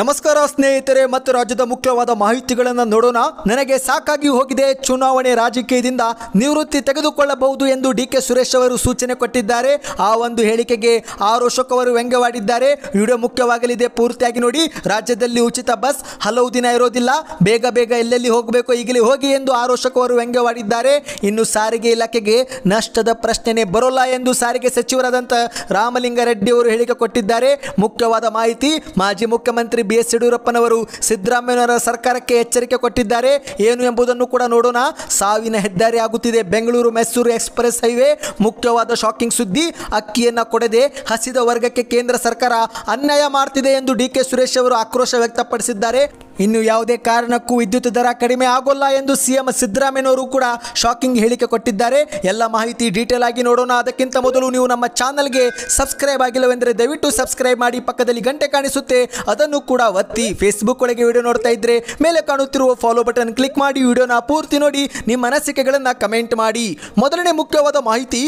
ನಮಸ್ಕಾರ ಸ್ನೇಹಿತರೆ ಮತ್ತು ರಾಜ್ಯದ ಮುಖ್ಯವಾದ ಮಾಹಿತಿಗಳನ್ನು ನೋಡೋಣ ನನಗೆ ಸಾಕಾಗಿ ಹೋಗಿದೆ ಚುನಾವಣೆ ರಾಜಕೀಯದಿಂದ ನಿವೃತ್ತಿ ತೆಗೆದುಕೊಳ್ಳಬಹುದು ಎಂದು ಡಿ ಕೆ ಸುರೇಶ್ ಅವರು ಸೂಚನೆ ಕೊಟ್ಟಿದ್ದಾರೆ ಆ ಒಂದು ಹೇಳಿಕೆಗೆ ಆರೋಷಕ್ ಅವರು ವ್ಯಂಗ್ಯವಾಡಿದ್ದಾರೆ ವಿಡಿಯೋ ಮುಖ್ಯವಾಗಲಿದೆ ಪೂರ್ತಿಯಾಗಿ ನೋಡಿ ರಾಜ್ಯದಲ್ಲಿ ಉಚಿತ ಬಸ್ ಹಲವು ದಿನ ಇರೋದಿಲ್ಲ ಬೇಗ ಬೇಗ ಎಲ್ಲೆಲ್ಲಿ ಹೋಗಬೇಕು ಈಗಲೇ ಹೋಗಿ ಎಂದು ಆರೋಷಕ್ ಅವರು ವ್ಯಂಗ್ಯವಾಡಿದ್ದಾರೆ ಇನ್ನು ಸಾರಿಗೆ ಇಲಾಖೆಗೆ ನಷ್ಟದ ಪ್ರಶ್ನೆನೇ ಬರೋಲ್ಲ ಎಂದು ಸಾರಿಗೆ ಸಚಿವರಾದಂಥ ರಾಮಲಿಂಗಾರೆಡ್ಡಿ ಅವರು ಹೇಳಿಕೆ ಕೊಟ್ಟಿದ್ದಾರೆ ಮುಖ್ಯವಾದ ಮಾಹಿತಿ ಮಾಜಿ ಮುಖ್ಯಮಂತ್ರಿ ಮುಖ್ಯಮಂತ್ರಿ ಬಿ ಎಸ್ ಯಡಿಯೂರಪ್ಪನವರು ಸಿದ್ದರಾಮಯ್ಯನವರ ಸರ್ಕಾರಕ್ಕೆ ಎಚ್ಚರಿಕೆ ಕೊಟ್ಟಿದ್ದಾರೆ ಏನು ಎಂಬುದನ್ನು ಕೂಡ ನೋಡೋಣ ಸಾವಿನ ಹೆದ್ದಾರಿ ಆಗುತ್ತಿದೆ ಬೆಂಗಳೂರು ಮೈಸೂರು ಎಕ್ಸ್ಪ್ರೆಸ್ ಹೈವೇ ಮುಖ್ಯವಾದ ಶಾಕಿಂಗ್ ಸುದ್ದಿ ಅಕ್ಕಿಯನ್ನು ಕೊಡದೆ ಹಸಿದ ವರ್ಗಕ್ಕೆ ಕೇಂದ್ರ ಸರ್ಕಾರ ಅನ್ಯಾಯ ಮಾಡ್ತಿದೆ ಎಂದು ಡಿ ಕೆ ಸುರೇಶ್ ಅವರು ಆಕ್ರೋಶ ವ್ಯಕ್ತಪಡಿಸಿದ್ದಾರೆ ಇನ್ನು ಯಾವುದೇ ಕಾರಣಕ್ಕೂ ವಿದ್ಯುತ್ ದರ ಕಡಿಮೆ ಆಗೋಲ್ಲ ಎಂದು ಸಿಎಂ ಸಿದ್ದರಾಮಯ್ಯನವರು ಕೂಡ ಶಾಕಿಂಗ್ ಹೇಳಿಕೆ ಕೊಟ್ಟಿದ್ದಾರೆ ಎಲ್ಲ ಮಾಹಿತಿ ಡೀಟೇಲ್ ಆಗಿ ನೋಡೋಣ ಅದಕ್ಕಿಂತ ಮೊದಲು ನೀವು ನಮ್ಮ ಚಾನಲ್ಗೆ ಸಬ್ಸ್ಕ್ರೈಬ್ ಆಗಿಲ್ಲವೆಂದರೆ ದಯವಿಟ್ಟು ಸಬ್ಸ್ಕ್ರೈಬ್ ಮಾಡಿ ಪಕ್ಕದಲ್ಲಿ ಗಂಟೆ ಕಾಣಿಸುತ್ತೆ ಅದನ್ನು ಕೂಡ ಒತ್ತಿ ಫೇಸ್ಬುಕ್ ಒಳಗೆ ವಿಡಿಯೋ ನೋಡ್ತಾ ಇದ್ದರೆ ಮೇಲೆ ಕಾಣುತ್ತಿರುವ ಫಾಲೋ ಬಟನ್ ಕ್ಲಿಕ್ ಮಾಡಿ ವಿಡಿಯೋನ ಪೂರ್ತಿ ನೋಡಿ ನಿಮ್ಮ ಅನಿಸಿಕೆಗಳನ್ನು ಕಮೆಂಟ್ ಮಾಡಿ ಮೊದಲನೇ ಮುಖ್ಯವಾದ ಮಾಹಿತಿ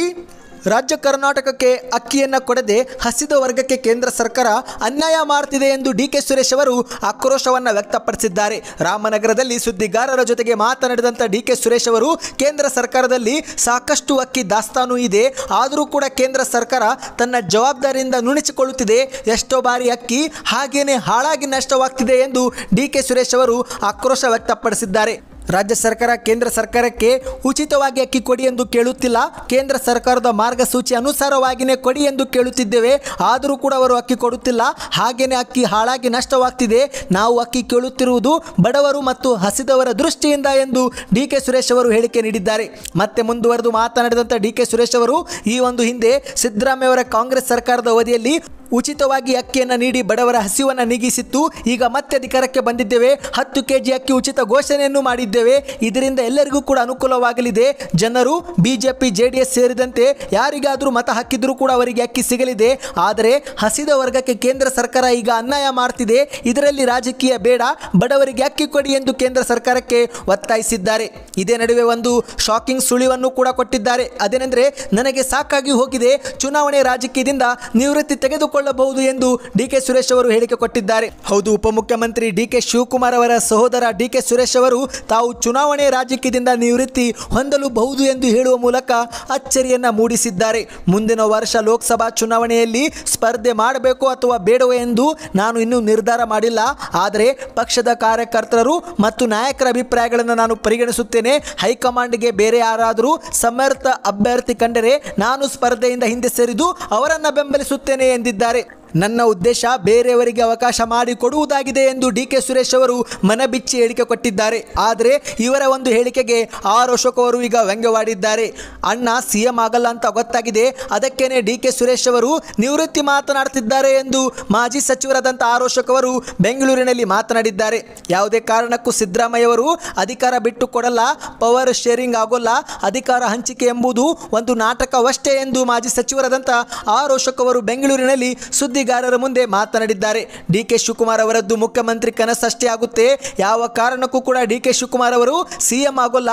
ರಾಜ್ಯ ಕರ್ನಾಟಕಕ್ಕೆ ಅಕ್ಕಿಯನ್ನು ಕೊಡದೆ ಹಸಿದ ವರ್ಗಕ್ಕೆ ಕೇಂದ್ರ ಸರ್ಕಾರ ಅನ್ಯಾಯ ಮಾಡ್ತಿದೆ ಎಂದು ಡಿಕೆ ಸುರೇಶ್ ಅವರು ಆಕ್ರೋಶವನ್ನು ವ್ಯಕ್ತಪಡಿಸಿದ್ದಾರೆ ರಾಮನಗರದಲ್ಲಿ ಸುದ್ದಿಗಾರರ ಜೊತೆಗೆ ಮಾತನಾಡಿದಂಥ ಡಿ ಕೆ ಸುರೇಶ್ ಅವರು ಕೇಂದ್ರ ಸರ್ಕಾರದಲ್ಲಿ ಸಾಕಷ್ಟು ಅಕ್ಕಿ ದಾಸ್ತಾನು ಇದೆ ಆದರೂ ಕೂಡ ಕೇಂದ್ರ ಸರ್ಕಾರ ತನ್ನ ಜವಾಬ್ದಾರಿಯಿಂದ ನುಣಿಸಿಕೊಳ್ಳುತ್ತಿದೆ ಎಷ್ಟೋ ಬಾರಿ ಅಕ್ಕಿ ಹಾಗೇನೆ ಹಾಳಾಗಿ ನಷ್ಟವಾಗ್ತಿದೆ ಎಂದು ಡಿ ಕೆ ಸುರೇಶ್ ಅವರು ಆಕ್ರೋಶ ವ್ಯಕ್ತಪಡಿಸಿದ್ದಾರೆ ರಾಜ್ಯ ಸರ್ಕಾರ ಕೇಂದ್ರ ಸರ್ಕಾರಕ್ಕೆ ಉಚಿತವಾಗಿ ಅಕ್ಕಿ ಕೊಡಿ ಎಂದು ಕೇಳುತ್ತಿಲ್ಲ ಕೇಂದ್ರ ಸರ್ಕಾರದ ಮಾರ್ಗಸೂಚಿ ಅನುಸಾರವಾಗಿಯೇ ಕೊಡಿ ಎಂದು ಕೇಳುತ್ತಿದ್ದೇವೆ ಆದರೂ ಕೂಡ ಅವರು ಅಕ್ಕಿ ಕೊಡುತ್ತಿಲ್ಲ ಹಾಗೆಯೇ ಅಕ್ಕಿ ಹಾಳಾಗಿ ನಷ್ಟವಾಗ್ತಿದೆ ನಾವು ಅಕ್ಕಿ ಕೇಳುತ್ತಿರುವುದು ಬಡವರು ಮತ್ತು ಹಸಿದವರ ದೃಷ್ಟಿಯಿಂದ ಎಂದು ಡಿ ಕೆ ಸುರೇಶ್ ಅವರು ಹೇಳಿಕೆ ನೀಡಿದ್ದಾರೆ ಮತ್ತೆ ಮುಂದುವರೆದು ಮಾತನಾಡಿದಂಥ ಡಿ ಕೆ ಸುರೇಶ್ ಅವರು ಈ ಒಂದು ಹಿಂದೆ ಸಿದ್ದರಾಮಯ್ಯ ಅವರ ಕಾಂಗ್ರೆಸ್ ಸರ್ಕಾರದ ಅವಧಿಯಲ್ಲಿ ಉಚಿತವಾಗಿ ಅಕ್ಕಿಯನ್ನು ನೀಡಿ ಬಡವರ ಹಸಿವನ್ನು ನೀಗಿಸಿತ್ತು ಈಗ ಮತ್ತೆ ಅಧಿಕಾರಕ್ಕೆ ಬಂದಿದ್ದೇವೆ ಹತ್ತು ಕೆಜಿ ಅಕ್ಕಿ ಉಚಿತ ಘೋಷಣೆಯನ್ನು ಮಾಡಿದ್ದೇವೆ ಇದರಿಂದ ಎಲ್ಲರಿಗೂ ಕೂಡ ಅನುಕೂಲವಾಗಲಿದೆ ಜನರು ಬಿಜೆಪಿ ಜೆಡಿಎಸ್ ಸೇರಿದಂತೆ ಯಾರಿಗಾದರೂ ಮತ ಹಾಕಿದರೂ ಕೂಡ ಅವರಿಗೆ ಅಕ್ಕಿ ಸಿಗಲಿದೆ ಆದರೆ ಹಸಿದ ವರ್ಗಕ್ಕೆ ಕೇಂದ್ರ ಸರ್ಕಾರ ಈಗ ಅನ್ಯಾಯ ಮಾಡ್ತಿದೆ ಇದರಲ್ಲಿ ರಾಜಕೀಯ ಬೇಡ ಬಡವರಿಗೆ ಅಕ್ಕಿ ಕೊಡಿ ಎಂದು ಕೇಂದ್ರ ಸರ್ಕಾರಕ್ಕೆ ಒತ್ತಾಯಿಸಿದ್ದಾರೆ ಇದೇ ನಡುವೆ ಒಂದು ಶಾಕಿಂಗ್ ಸುಳಿವನ್ನು ಕೂಡ ಕೊಟ್ಟಿದ್ದಾರೆ ಅದೇನೆಂದರೆ ನನಗೆ ಸಾಕಾಗಿ ಹೋಗಿದೆ ಚುನಾವಣೆ ರಾಜಕೀಯದಿಂದ ನಿವೃತ್ತಿ ತೆಗೆದುಕೊಳ್ಳ ಕೈಗೊಳ್ಳಬಹುದು ಎಂದು ಡಿಕೆ ಸುರೇಶ್ ಅವರು ಹೇಳಿಕೆ ಕೊಟ್ಟಿದ್ದಾರೆ ಹೌದು ಉಪಮುಖ್ಯಮಂತ್ರಿ ಡಿಕೆ ಶಿವಕುಮಾರ್ ಅವರ ಸಹೋದರ ಡಿಕೆ ಸುರೇಶ್ ಅವರು ತಾವು ಚುನಾವಣೆ ರಾಜಕೀಯದಿಂದ ನಿವೃತ್ತಿ ಹೊಂದಲುಬಹುದು ಎಂದು ಹೇಳುವ ಮೂಲಕ ಅಚ್ಚರಿಯನ್ನ ಮೂಡಿಸಿದ್ದಾರೆ ಮುಂದಿನ ವರ್ಷ ಲೋಕಸಭಾ ಚುನಾವಣೆಯಲ್ಲಿ ಸ್ಪರ್ಧೆ ಮಾಡಬೇಕು ಅಥವಾ ಬೇಡವೋ ಎಂದು ನಾನು ಇನ್ನೂ ನಿರ್ಧಾರ ಮಾಡಿಲ್ಲ ಆದರೆ ಪಕ್ಷದ ಕಾರ್ಯಕರ್ತರು ಮತ್ತು ನಾಯಕರ ಅಭಿಪ್ರಾಯಗಳನ್ನು ನಾನು ಪರಿಗಣಿಸುತ್ತೇನೆ ಹೈಕಮಾಂಡ್ಗೆ ಬೇರೆ ಯಾರಾದರೂ ಸಮರ್ಥ ಅಭ್ಯರ್ಥಿ ಕಂಡರೆ ನಾನು ಸ್ಪರ್ಧೆಯಿಂದ ಹಿಂದೆ ಸರಿದು ಅವರನ್ನು ಬೆಂಬಲಿಸುತ್ತೇನೆ ಎಂದಿದ್ದಾರೆ ಹೇಳಿದ್ದಾರೆ ನನ್ನ ಉದ್ದೇಶ ಬೇರೆಯವರಿಗೆ ಅವಕಾಶ ಮಾಡಿಕೊಡುವುದಾಗಿದೆ ಎಂದು ಡಿ ಕೆ ಸುರೇಶ್ ಅವರು ಮನಬಿಚ್ಚಿ ಹೇಳಿಕೆ ಕೊಟ್ಟಿದ್ದಾರೆ ಆದರೆ ಇವರ ಒಂದು ಹೇಳಿಕೆಗೆ ಆರ್ ಅಶೋಕ್ ಅವರು ಈಗ ವ್ಯಂಗ್ಯವಾಡಿದ್ದಾರೆ ಅಣ್ಣ ಸಿಎಂ ಆಗಲ್ಲ ಅಂತ ಗೊತ್ತಾಗಿದೆ ಅದಕ್ಕೇನೆ ಡಿ ಕೆ ಸುರೇಶ್ ಅವರು ನಿವೃತ್ತಿ ಮಾತನಾಡುತ್ತಿದ್ದಾರೆ ಎಂದು ಮಾಜಿ ಸಚಿವರಾದಂಥ ಆರ್ ಅಶೋಕ್ ಅವರು ಬೆಂಗಳೂರಿನಲ್ಲಿ ಮಾತನಾಡಿದ್ದಾರೆ ಯಾವುದೇ ಕಾರಣಕ್ಕೂ ಸಿದ್ದರಾಮಯ್ಯ ಅವರು ಅಧಿಕಾರ ಬಿಟ್ಟು ಕೊಡಲ್ಲ ಪವರ್ ಶೇರಿಂಗ್ ಆಗೋಲ್ಲ ಅಧಿಕಾರ ಹಂಚಿಕೆ ಎಂಬುದು ಒಂದು ನಾಟಕವಷ್ಟೇ ಎಂದು ಮಾಜಿ ಸಚಿವರಾದಂಥ ಆರ್ ಅಶೋಕ್ ಅವರು ಬೆಂಗಳೂರಿನಲ್ಲಿ ಸುದ್ದಿ ಸುದ್ದಿಗಾರರ ಮುಂದೆ ಮಾತನಾಡಿದ್ದಾರೆ ಡಿ ಕೆ ಶಿವಕುಮಾರ್ ಅವರದ್ದು ಮುಖ್ಯಮಂತ್ರಿ ಕನಸಷ್ಟೇ ಆಗುತ್ತೆ ಯಾವ ಕಾರಣಕ್ಕೂ ಕೂಡ ಡಿ ಕೆ ಶಿವಕುಮಾರ್ ಅವರು ಸಿಎಂ ಆಗೋಲ್ಲ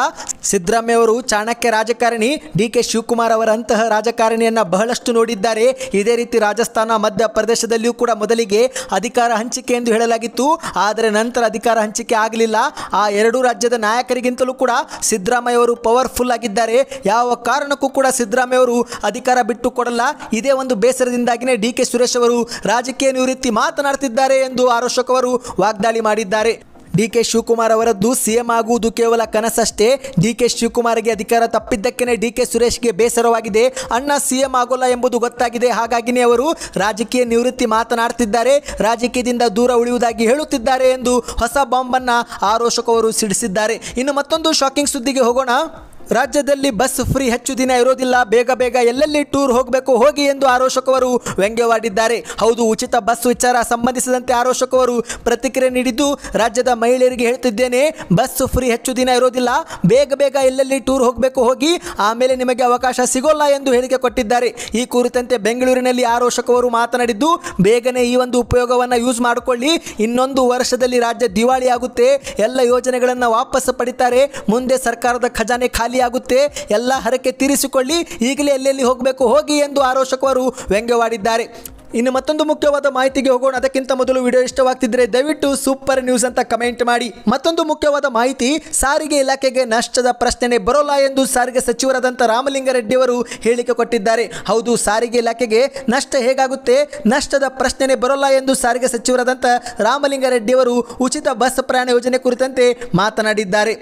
ಸಿದ್ದರಾಮಯ್ಯ ಅವರು ಚಾಣಕ್ಯ ರಾಜಕಾರಣಿ ಡಿ ಕೆ ಶಿವಕುಮಾರ್ ಅವರಂತಹ ರಾಜಕಾರಣಿಯನ್ನ ಬಹಳಷ್ಟು ನೋಡಿದ್ದಾರೆ ಇದೇ ರೀತಿ ರಾಜಸ್ಥಾನ ಮಧ್ಯಪ್ರದೇಶದಲ್ಲಿಯೂ ಕೂಡ ಮೊದಲಿಗೆ ಅಧಿಕಾರ ಹಂಚಿಕೆ ಎಂದು ಹೇಳಲಾಗಿತ್ತು ಆದರೆ ನಂತರ ಅಧಿಕಾರ ಹಂಚಿಕೆ ಆಗಲಿಲ್ಲ ಆ ಎರಡೂ ರಾಜ್ಯದ ನಾಯಕರಿಗಿಂತಲೂ ಕೂಡ ಸಿದ್ದರಾಮಯ್ಯ ಅವರು ಪವರ್ಫುಲ್ ಆಗಿದ್ದಾರೆ ಯಾವ ಕಾರಣಕ್ಕೂ ಕೂಡ ಸಿದ್ದರಾಮಯ್ಯ ಅವರು ಅಧಿಕಾರ ಬಿಟ್ಟು ಕೊಡಲ್ಲ ಇದೇ ಒಂದು ಬೇಸರದಿಂದಾಗಿನೇ ಡಿ ಕೆ ಸುರೇಶ್ ಅವರು ರಾಜಕೀಯ ನಿವೃತ್ತಿ ಮಾತನಾಡುತ್ತಿದ್ದಾರೆ ಎಂದು ಆರೋಶಕ್ ಅವರು ವಾಗ್ದಾಳಿ ಮಾಡಿದ್ದಾರೆ ಡಿ ಕೆ ಶಿವಕುಮಾರ್ ಅವರದ್ದು ಸಿಎಂ ಆಗುವುದು ಕೇವಲ ಕನಸಷ್ಟೇ ಡಿ ಕೆ ಶಿವಕುಮಾರ್ಗೆ ಅಧಿಕಾರ ತಪ್ಪಿದ್ದಕ್ಕೇನೆ ಡಿ ಕೆ ಸುರೇಶ್ಗೆ ಬೇಸರವಾಗಿದೆ ಅಣ್ಣ ಸಿಎಂ ಆಗೋಲ್ಲ ಎಂಬುದು ಗೊತ್ತಾಗಿದೆ ಹಾಗಾಗಿನೇ ಅವರು ರಾಜಕೀಯ ನಿವೃತ್ತಿ ಮಾತನಾಡುತ್ತಿದ್ದಾರೆ ರಾಜಕೀಯದಿಂದ ದೂರ ಉಳಿಯುವುದಾಗಿ ಹೇಳುತ್ತಿದ್ದಾರೆ ಎಂದು ಹೊಸ ಬಾಂಬನ್ನು ಆರೋಶಕವರು ಸಿಡಿಸಿದ್ದಾರೆ ಇನ್ನು ಮತ್ತೊಂದು ಶಾಕಿಂಗ್ ಸುದ್ದಿಗೆ ಹೋಗೋಣ ರಾಜ್ಯದಲ್ಲಿ ಬಸ್ ಫ್ರೀ ಹೆಚ್ಚು ದಿನ ಇರೋದಿಲ್ಲ ಬೇಗ ಬೇಗ ಎಲ್ಲೆಲ್ಲಿ ಟೂರ್ ಹೋಗಬೇಕು ಹೋಗಿ ಎಂದು ಆರೋಷಕವರು ವ್ಯಂಗ್ಯವಾಡಿದ್ದಾರೆ ಹೌದು ಉಚಿತ ಬಸ್ ವಿಚಾರ ಸಂಬಂಧಿಸಿದಂತೆ ಆರೋಷಕವರು ಪ್ರತಿಕ್ರಿಯೆ ನೀಡಿದ್ದು ರಾಜ್ಯದ ಮಹಿಳೆಯರಿಗೆ ಹೇಳ್ತಿದ್ದೇನೆ ಬಸ್ ಫ್ರೀ ಹೆಚ್ಚು ದಿನ ಇರೋದಿಲ್ಲ ಬೇಗ ಬೇಗ ಎಲ್ಲೆಲ್ಲಿ ಟೂರ್ ಹೋಗಬೇಕು ಹೋಗಿ ಆಮೇಲೆ ನಿಮಗೆ ಅವಕಾಶ ಸಿಗೋಲ್ಲ ಎಂದು ಹೇಳಿಕೆ ಕೊಟ್ಟಿದ್ದಾರೆ ಈ ಕುರಿತಂತೆ ಬೆಂಗಳೂರಿನಲ್ಲಿ ಆರೋಷಕವರು ಮಾತನಾಡಿದ್ದು ಬೇಗನೆ ಈ ಒಂದು ಉಪಯೋಗವನ್ನು ಯೂಸ್ ಮಾಡಿಕೊಳ್ಳಿ ಇನ್ನೊಂದು ವರ್ಷದಲ್ಲಿ ರಾಜ್ಯ ದಿವಾಳಿ ಆಗುತ್ತೆ ಎಲ್ಲ ಯೋಜನೆಗಳನ್ನು ವಾಪಸ್ ಪಡಿತಾರೆ ಮುಂದೆ ಸರ್ಕಾರದ ಖಜಾನೆ ಖಾಲಿ ಆಗುತ್ತೆ ಎಲ್ಲ ಹರಕೆ ತೀರಿಸಿಕೊಳ್ಳಿ ಈಗಲೇ ಎಲ್ಲೆಲ್ಲಿ ಹೋಗಬೇಕು ಹೋಗಿ ಎಂದು ಆರೋಶಕವರು ವ್ಯಂಗ್ಯವಾಡಿದ್ದಾರೆ ಇನ್ನು ಮತ್ತೊಂದು ಮುಖ್ಯವಾದ ಮಾಹಿತಿಗೆ ಹೋಗೋಣ ಅದಕ್ಕಿಂತ ಮೊದಲು ವಿಡಿಯೋ ಇಷ್ಟವಾಗ್ತಿದ್ರೆ ದಯವಿಟ್ಟು ಸೂಪರ್ ನ್ಯೂಸ್ ಅಂತ ಕಮೆಂಟ್ ಮಾಡಿ ಮತ್ತೊಂದು ಮುಖ್ಯವಾದ ಮಾಹಿತಿ ಸಾರಿಗೆ ಇಲಾಖೆಗೆ ನಷ್ಟದ ಪ್ರಶ್ನೆ ಬರೋಲ್ಲ ಎಂದು ಸಾರಿಗೆ ಸಚಿವರಾದಂಥ ರಾಮಲಿಂಗಾರೆಡ್ಡಿಯವರು ಹೇಳಿಕೆ ಕೊಟ್ಟಿದ್ದಾರೆ ಹೌದು ಸಾರಿಗೆ ಇಲಾಖೆಗೆ ನಷ್ಟ ಹೇಗಾಗುತ್ತೆ ನಷ್ಟದ ಪ್ರಶ್ನೆ ಬರೋಲ್ಲ ಎಂದು ಸಾರಿಗೆ ಸಚಿವರಾದಂಥ ಅವರು ಉಚಿತ ಬಸ್ ಪ್ರಯಾಣ ಯೋಜನೆ ಕುರಿತಂತೆ ಮಾತನಾಡಿದ್ದಾರೆ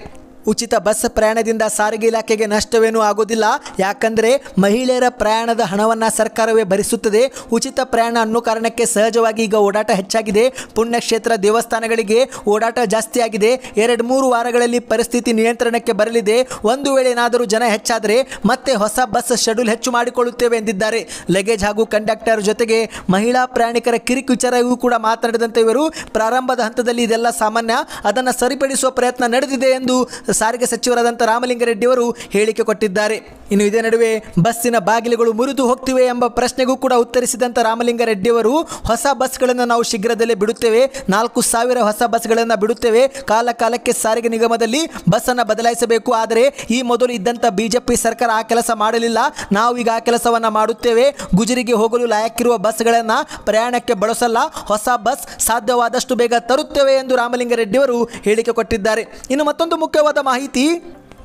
ಉಚಿತ ಬಸ್ ಪ್ರಯಾಣದಿಂದ ಸಾರಿಗೆ ಇಲಾಖೆಗೆ ನಷ್ಟವೇನೂ ಆಗೋದಿಲ್ಲ ಯಾಕಂದರೆ ಮಹಿಳೆಯರ ಪ್ರಯಾಣದ ಹಣವನ್ನು ಸರ್ಕಾರವೇ ಭರಿಸುತ್ತದೆ ಉಚಿತ ಪ್ರಯಾಣ ಅನ್ನೋ ಕಾರಣಕ್ಕೆ ಸಹಜವಾಗಿ ಈಗ ಓಡಾಟ ಹೆಚ್ಚಾಗಿದೆ ಪುಣ್ಯಕ್ಷೇತ್ರ ದೇವಸ್ಥಾನಗಳಿಗೆ ಓಡಾಟ ಜಾಸ್ತಿಯಾಗಿದೆ ಎರಡು ಮೂರು ವಾರಗಳಲ್ಲಿ ಪರಿಸ್ಥಿತಿ ನಿಯಂತ್ರಣಕ್ಕೆ ಬರಲಿದೆ ಒಂದು ವೇಳೆ ಏನಾದರೂ ಜನ ಹೆಚ್ಚಾದರೆ ಮತ್ತೆ ಹೊಸ ಬಸ್ ಶೆಡ್ಯೂಲ್ ಹೆಚ್ಚು ಮಾಡಿಕೊಳ್ಳುತ್ತೇವೆ ಎಂದಿದ್ದಾರೆ ಲಗೇಜ್ ಹಾಗೂ ಕಂಡಕ್ಟರ್ ಜೊತೆಗೆ ಮಹಿಳಾ ಪ್ರಯಾಣಿಕರ ಕಿರಿಕ್ ವಿಚಾರವೂ ಕೂಡ ಮಾತನಾಡಿದಂತೆ ಇವರು ಪ್ರಾರಂಭದ ಹಂತದಲ್ಲಿ ಇದೆಲ್ಲ ಸಾಮಾನ್ಯ ಅದನ್ನು ಸರಿಪಡಿಸುವ ಪ್ರಯತ್ನ ನಡೆದಿದೆ ಎಂದು ಸಾರಿಗೆ ಸಚಿವರಾದಂಥ ರಾಮಲಿಂಗಾರೆಡ್ಡಿಯವರು ಹೇಳಿಕೆ ಕೊಟ್ಟಿದ್ದಾರೆ ಇನ್ನು ಇದೇ ನಡುವೆ ಬಸ್ಸಿನ ಬಾಗಿಲುಗಳು ಮುರಿದು ಹೋಗ್ತಿವೆ ಎಂಬ ಪ್ರಶ್ನೆಗೂ ಕೂಡ ಉತ್ತರಿಸಿದಂಥ ರಾಮಲಿಂಗಾರೆಡ್ಡಿಯವರು ಹೊಸ ಬಸ್ಗಳನ್ನು ನಾವು ಶೀಘ್ರದಲ್ಲೇ ಬಿಡುತ್ತೇವೆ ನಾಲ್ಕು ಸಾವಿರ ಹೊಸ ಬಸ್ಗಳನ್ನು ಬಿಡುತ್ತೇವೆ ಕಾಲ ಕಾಲಕ್ಕೆ ಸಾರಿಗೆ ನಿಗಮದಲ್ಲಿ ಬಸ್ಸನ್ನು ಬದಲಾಯಿಸಬೇಕು ಆದರೆ ಈ ಮೊದಲು ಇದ್ದಂಥ ಬಿಜೆಪಿ ಸರ್ಕಾರ ಆ ಕೆಲಸ ಮಾಡಲಿಲ್ಲ ನಾವು ಈಗ ಆ ಕೆಲಸವನ್ನು ಮಾಡುತ್ತೇವೆ ಗುಜರಿಗೆ ಹೋಗಲು ಲಾಯಕ್ಕಿರುವ ಬಸ್ಗಳನ್ನು ಪ್ರಯಾಣಕ್ಕೆ ಬಳಸಲ್ಲ ಹೊಸ ಬಸ್ ಸಾಧ್ಯವಾದಷ್ಟು ಬೇಗ ತರುತ್ತೇವೆ ಎಂದು ರಾಮಲಿಂಗಾರೆಡ್ಡಿಯವರು ಹೇಳಿಕೆ ಕೊಟ್ಟಿದ್ದಾರೆ ಇನ್ನು ಮತ್ತೊಂದು ಮುಖ್ಯವಾದ ಮಾಹಿತಿ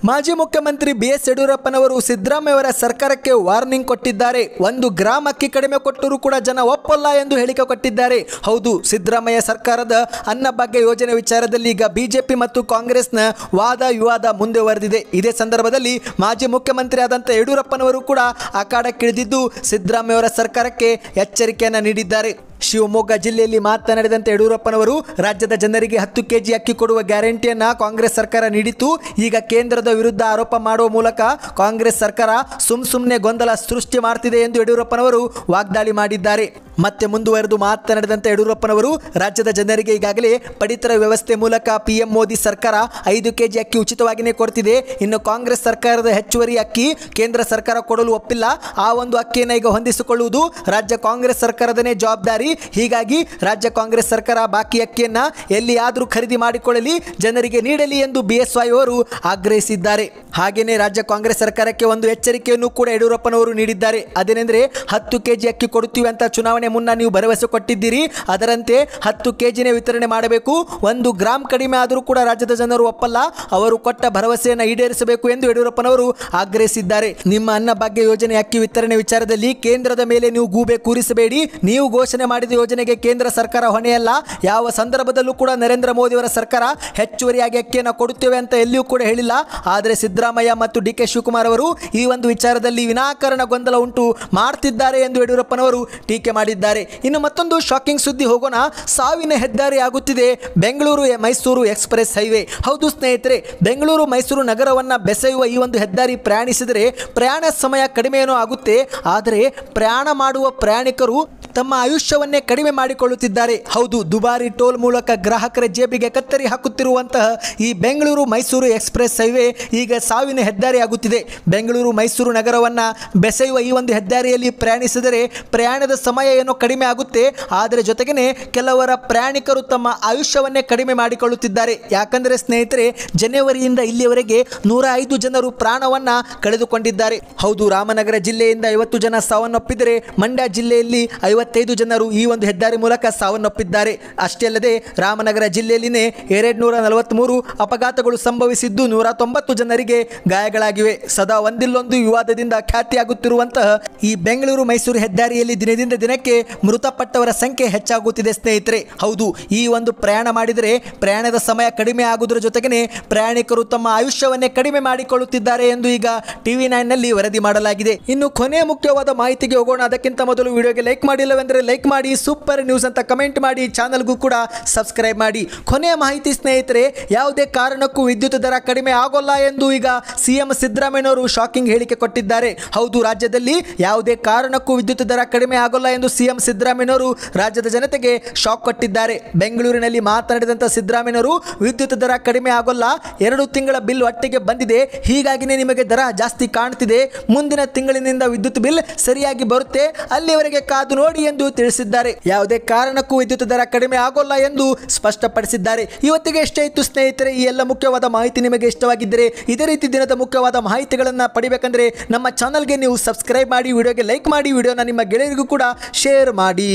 ಮಾಜಿ ಮುಖ್ಯಮಂತ್ರಿ ಬಿ ಎಸ್ ಯಡಿಯೂರಪ್ಪನವರು ಸಿದ್ದರಾಮಯ್ಯವರ ಸರ್ಕಾರಕ್ಕೆ ವಾರ್ನಿಂಗ್ ಕೊಟ್ಟಿದ್ದಾರೆ ಒಂದು ಗ್ರಾಮ್ ಅಕ್ಕಿ ಕಡಿಮೆ ಕೊಟ್ಟರೂ ಕೂಡ ಜನ ಒಪ್ಪಲ್ಲ ಎಂದು ಹೇಳಿಕೆ ಕೊಟ್ಟಿದ್ದಾರೆ ಹೌದು ಸಿದ್ದರಾಮಯ್ಯ ಸರ್ಕಾರದ ಅನ್ನಭಾಗ್ಯ ಯೋಜನೆ ವಿಚಾರದಲ್ಲಿ ಈಗ ಬಿಜೆಪಿ ಮತ್ತು ಕಾಂಗ್ರೆಸ್ನ ವಾದ ವಿವಾದ ಮುಂದುವರೆದಿದೆ ಇದೇ ಸಂದರ್ಭದಲ್ಲಿ ಮಾಜಿ ಮುಖ್ಯಮಂತ್ರಿ ಆದಂಥ ಯಡಿಯೂರಪ್ಪನವರು ಕೂಡ ಅಖಾಡಕ್ಕಿಳಿದಿದ್ದು ಸಿದ್ದರಾಮಯ್ಯವರ ಸರ್ಕಾರಕ್ಕೆ ಎಚ್ಚರಿಕೆಯನ್ನು ನೀಡಿದ್ದಾರೆ ಶಿವಮೊಗ್ಗ ಜಿಲ್ಲೆಯಲ್ಲಿ ಮಾತನಾಡಿದಂತೆ ಯಡಿಯೂರಪ್ಪನವರು ರಾಜ್ಯದ ಜನರಿಗೆ ಹತ್ತು ಕೆಜಿ ಅಕ್ಕಿ ಕೊಡುವ ಗ್ಯಾರಂಟಿಯನ್ನ ಕಾಂಗ್ರೆಸ್ ಸರ್ಕಾರ ನೀಡಿತು ಈಗ ಕೇಂದ್ರದ ವಿರುದ್ಧ ಆರೋಪ ಮಾಡುವ ಮೂಲಕ ಕಾಂಗ್ರೆಸ್ ಸರ್ಕಾರ ಸುಮ್ ಸುಮ್ಮನೆ ಗೊಂದಲ ಸೃಷ್ಟಿ ಮಾಡ್ತಿದೆ ಎಂದು ಯಡಿಯೂರಪ್ಪನವರು ವಾಗ್ದಾಳಿ ಮಾಡಿದ್ದಾರೆ ಮತ್ತೆ ಮುಂದುವರೆದು ಮಾತನಾಡಿದಂತೆ ಯಡಿಯೂರಪ್ಪನವರು ರಾಜ್ಯದ ಜನರಿಗೆ ಈಗಾಗಲೇ ಪಡಿತರ ವ್ಯವಸ್ಥೆ ಮೂಲಕ ಪಿಎಂ ಮೋದಿ ಸರ್ಕಾರ ಐದು ಕೆಜಿ ಅಕ್ಕಿ ಉಚಿತವಾಗಿಯೇ ಕೊಡ್ತಿದೆ ಇನ್ನು ಕಾಂಗ್ರೆಸ್ ಸರ್ಕಾರದ ಹೆಚ್ಚುವರಿ ಅಕ್ಕಿ ಕೇಂದ್ರ ಸರ್ಕಾರ ಕೊಡಲು ಒಪ್ಪಿಲ್ಲ ಆ ಒಂದು ಅಕ್ಕಿಯನ್ನು ಈಗ ಹೊಂದಿಸಿಕೊಳ್ಳುವುದು ರಾಜ್ಯ ಕಾಂಗ್ರೆಸ್ ಸರ್ಕಾರದನೇ ಜವಾಬ್ದಾರಿ ಹೀಗಾಗಿ ರಾಜ್ಯ ಕಾಂಗ್ರೆಸ್ ಸರ್ಕಾರ ಬಾಕಿ ಅಕ್ಕಿಯನ್ನು ಎಲ್ಲಿಯಾದರೂ ಖರೀದಿ ಮಾಡಿಕೊಳ್ಳಲಿ ಜನರಿಗೆ ನೀಡಲಿ ಎಂದು ಬಿಎಸ್ವೈ ಅವರು ಆಗ್ರಹಿಸಿದ್ದಾರೆ ಹಾಗೆಯೇ ರಾಜ್ಯ ಕಾಂಗ್ರೆಸ್ ಸರ್ಕಾರಕ್ಕೆ ಒಂದು ಎಚ್ಚರಿಕೆಯನ್ನು ಕೂಡ ಯಡಿಯೂರಪ್ಪನವರು ನೀಡಿದ್ದಾರೆ ಅದೇನೆಂದರೆ ಹತ್ತು ಕೆಜಿ ಅಕ್ಕಿ ಕೊಡುತ್ತೀವಿ ಅಂತ ಚುನಾವಣೆ ವಿತರಣೆ ಮುನ್ನ ನೀವು ಭರವಸೆ ಕೊಟ್ಟಿದ್ದೀರಿ ಅದರಂತೆ ಹತ್ತು ಕೆಜಿನೇ ವಿತರಣೆ ಮಾಡಬೇಕು ಒಂದು ಗ್ರಾಮ್ ಕಡಿಮೆ ಆದರೂ ಕೂಡ ರಾಜ್ಯದ ಜನರು ಒಪ್ಪಲ್ಲ ಅವರು ಕೊಟ್ಟ ಭರವಸೆಯನ್ನು ಈಡೇರಿಸಬೇಕು ಎಂದು ಯಡಿಯೂರಪ್ಪನವರು ಆಗ್ರಹಿಸಿದ್ದಾರೆ ನಿಮ್ಮ ಅನ್ನಭಾಗ್ಯ ಯೋಜನೆ ಅಕ್ಕಿ ವಿತರಣೆ ವಿಚಾರದಲ್ಲಿ ಕೇಂದ್ರದ ಮೇಲೆ ನೀವು ಗೂಬೆ ಕೂರಿಸಬೇಡಿ ನೀವು ಘೋಷಣೆ ಮಾಡಿದ ಯೋಜನೆಗೆ ಕೇಂದ್ರ ಸರ್ಕಾರ ಹೊಣೆಯಲ್ಲ ಯಾವ ಸಂದರ್ಭದಲ್ಲೂ ಕೂಡ ನರೇಂದ್ರ ಮೋದಿಯವರ ಸರ್ಕಾರ ಹೆಚ್ಚುವರಿಯಾಗಿ ಅಕ್ಕಿಯನ್ನು ಕೊಡುತ್ತೇವೆ ಅಂತ ಎಲ್ಲಿಯೂ ಕೂಡ ಹೇಳಿಲ್ಲ ಆದರೆ ಸಿದ್ದರಾಮಯ್ಯ ಮತ್ತು ಡಿ ಕೆ ಶಿವಕುಮಾರ್ ಅವರು ಈ ಒಂದು ವಿಚಾರದಲ್ಲಿ ವಿನಾಕಾರಣ ಗೊಂದಲ ಉಂಟು ಮಾಡ್ತಿದ್ದಾರೆ ಎಂದು ಯಡಿಯೂರಪ್ಪನವರು ಟೀಕೆ ಮಾಡಿದ್ದಾರೆ ಮಾಡಿದ್ದಾರೆ ಇನ್ನು ಮತ್ತೊಂದು ಶಾಕಿಂಗ್ ಸುದ್ದಿ ಹೋಗೋಣ ಸಾವಿನ ಹೆದ್ದಾರಿ ಆಗುತ್ತಿದೆ ಬೆಂಗಳೂರು ಮೈಸೂರು ಎಕ್ಸ್ಪ್ರೆಸ್ ಹೈವೇ ಹೌದು ಸ್ನೇಹಿತರೆ ಬೆಂಗಳೂರು ಮೈಸೂರು ನಗರವನ್ನು ಬೆಸೆಯುವ ಈ ಒಂದು ಹೆದ್ದಾರಿ ಪ್ರಯಾಣಿಸಿದರೆ ಪ್ರಯಾಣ ಸಮಯ ಕಡಿಮೆಯೂ ಆಗುತ್ತೆ ಆದರೆ ಪ್ರಯಾಣ ಮಾಡುವ ಪ್ರಯಾಣಿಕರು ತಮ್ಮ ಆಯುಷ್ಯವನ್ನೇ ಕಡಿಮೆ ಮಾಡಿಕೊಳ್ಳುತ್ತಿದ್ದಾರೆ ಹೌದು ದುಬಾರಿ ಟೋಲ್ ಮೂಲಕ ಗ್ರಾಹಕರ ಜೇಬಿಗೆ ಕತ್ತರಿ ಹಾಕುತ್ತಿರುವಂತಹ ಈ ಬೆಂಗಳೂರು ಮೈಸೂರು ಎಕ್ಸ್ಪ್ರೆಸ್ ಹೈವೇ ಈಗ ಸಾವಿನ ಹೆದ್ದಾರಿ ಆಗುತ್ತಿದೆ ಬೆಂಗಳೂರು ಮೈಸೂರು ನಗರವನ್ನು ಬೆಸೆಯುವ ಈ ಒಂದು ಹೆದ್ದಾರಿಯಲ್ಲಿ ಪ್ರಯಾಣಿಸಿದರೆ ಪ್ರಯಾಣದ ಸಮಯ ಸಂಖ್ಯೆಯನ್ನು ಕಡಿಮೆ ಆಗುತ್ತೆ ಆದರೆ ಜೊತೆಗೇ ಕೆಲವರ ಪ್ರಯಾಣಿಕರು ತಮ್ಮ ಆಯುಷ್ಯವನ್ನೇ ಕಡಿಮೆ ಮಾಡಿಕೊಳ್ಳುತ್ತಿದ್ದಾರೆ ಯಾಕಂದರೆ ಸ್ನೇಹಿತರೆ ಜನವರಿಯಿಂದ ಇಲ್ಲಿಯವರೆಗೆ ನೂರ ಐದು ಜನರು ಪ್ರಾಣವನ್ನು ಕಳೆದುಕೊಂಡಿದ್ದಾರೆ ಹೌದು ರಾಮನಗರ ಜಿಲ್ಲೆಯಿಂದ ಐವತ್ತು ಜನ ಸಾವನ್ನೊಪ್ಪಿದರೆ ಮಂಡ್ಯ ಜಿಲ್ಲೆಯಲ್ಲಿ ಐವತ್ತೈದು ಜನರು ಈ ಒಂದು ಹೆದ್ದಾರಿ ಮೂಲಕ ಸಾವನ್ನಪ್ಪಿದ್ದಾರೆ ಅಷ್ಟೇ ಅಲ್ಲದೆ ರಾಮನಗರ ಜಿಲ್ಲೆಯಲ್ಲಿನೇ ಎರಡು ನೂರ ನಲವತ್ತ್ಮೂರು ಅಪಘಾತಗಳು ಸಂಭವಿಸಿದ್ದು ನೂರ ತೊಂಬತ್ತು ಜನರಿಗೆ ಗಾಯಗಳಾಗಿವೆ ಸದಾ ಒಂದಿಲ್ಲೊಂದು ವಿವಾದದಿಂದ ಖ್ಯಾತಿಯಾಗುತ್ತಿರುವಂತಹ ಈ ಬೆಂಗಳೂರು ಮೈಸೂರು ಹೆದ್ದಾರಿಯಲ್ಲಿ ದಿನದಿಂದ ದಿನಕ್ಕೆ ಮೃತಪಟ್ಟವರ ಸಂಖ್ಯೆ ಹೆಚ್ಚಾಗುತ್ತಿದೆ ಸ್ನೇಹಿತರೆ ಹೌದು ಈ ಒಂದು ಪ್ರಯಾಣ ಮಾಡಿದರೆ ಪ್ರಯಾಣದ ಸಮಯ ಕಡಿಮೆ ಆಗುವುದರ ಜೊತೆಗೆ ಪ್ರಯಾಣಿಕರು ತಮ್ಮ ಆಯುಷ್ಯವನ್ನೇ ಕಡಿಮೆ ಮಾಡಿಕೊಳ್ಳುತ್ತಿದ್ದಾರೆ ಎಂದು ಈಗ ಟಿವಿ ನಲ್ಲಿ ವರದಿ ಮಾಡಲಾಗಿದೆ ಇನ್ನು ಕೊನೆ ಮುಖ್ಯವಾದ ಮಾಹಿತಿಗೆ ಹೋಗೋಣ ಅದಕ್ಕಿಂತ ಮೊದಲು ವಿಡಿಯೋಗೆ ಲೈಕ್ ಮಾಡಿಲ್ಲವೆಂದರೆ ಲೈಕ್ ಮಾಡಿ ಸೂಪರ್ ನ್ಯೂಸ್ ಅಂತ ಕಮೆಂಟ್ ಮಾಡಿ ಚಾನಲ್ಗೂ ಕೂಡ ಸಬ್ಸ್ಕ್ರೈಬ್ ಮಾಡಿ ಕೊನೆಯ ಮಾಹಿತಿ ಸ್ನೇಹಿತರೆ ಯಾವುದೇ ಕಾರಣಕ್ಕೂ ವಿದ್ಯುತ್ ದರ ಕಡಿಮೆ ಆಗೋಲ್ಲ ಎಂದು ಈಗ ಸಿಎಂ ಸಿದ್ದರಾಮಯ್ಯನವರು ಶಾಕಿಂಗ್ ಹೇಳಿಕೆ ಕೊಟ್ಟಿದ್ದಾರೆ ಹೌದು ರಾಜ್ಯದಲ್ಲಿ ಯಾವುದೇ ಕಾರಣಕ್ಕೂ ವಿದ್ಯುತ್ ದರ ಕಡಿಮೆ ಆಗೋಲ್ಲ ಎಂದು ಸಿ ಸಿಎಂ ಸಿದ್ದರಾಮಯ್ಯನವರು ರಾಜ್ಯದ ಜನತೆಗೆ ಶಾಕ್ ಕೊಟ್ಟಿದ್ದಾರೆ ಬೆಂಗಳೂರಿನಲ್ಲಿ ಮಾತನಾಡಿದಂಥ ಸಿದ್ದರಾಮಯ್ಯನವರು ವಿದ್ಯುತ್ ದರ ಕಡಿಮೆ ಆಗೋಲ್ಲ ಎರಡು ತಿಂಗಳ ಬಿಲ್ ಒಟ್ಟಿಗೆ ಬಂದಿದೆ ಹೀಗಾಗಿನೇ ನಿಮಗೆ ದರ ಜಾಸ್ತಿ ಕಾಣುತ್ತಿದೆ ಮುಂದಿನ ತಿಂಗಳಿನಿಂದ ವಿದ್ಯುತ್ ಬಿಲ್ ಸರಿಯಾಗಿ ಬರುತ್ತೆ ಅಲ್ಲಿವರೆಗೆ ಕಾದು ನೋಡಿ ಎಂದು ತಿಳಿಸಿದ್ದಾರೆ ಯಾವುದೇ ಕಾರಣಕ್ಕೂ ವಿದ್ಯುತ್ ದರ ಕಡಿಮೆ ಆಗೋಲ್ಲ ಎಂದು ಸ್ಪಷ್ಟಪಡಿಸಿದ್ದಾರೆ ಇವತ್ತಿಗೆ ಎಷ್ಟೇ ಇತ್ತು ಸ್ನೇಹಿತರೆ ಈ ಎಲ್ಲ ಮುಖ್ಯವಾದ ಮಾಹಿತಿ ನಿಮಗೆ ಇಷ್ಟವಾಗಿದ್ದರೆ ಇದೇ ರೀತಿ ದಿನದ ಮುಖ್ಯವಾದ ಮಾಹಿತಿಗಳನ್ನು ಪಡಿಬೇಕಂದ್ರೆ ನಮ್ಮ ಚಾನಲ್ಗೆ ನೀವು ಸಬ್ಸ್ಕ್ರೈಬ್ ಮಾಡಿ ವಿಡಿಯೋಗೆ ಲೈಕ್ ಮಾಡಿ ವಿಡಿಯೋನ ನಿಮ್ಮ ಗೆಳೆಯರಿಗೂ ಕೂಡ ಶೇರ್ ধানের মাড়ি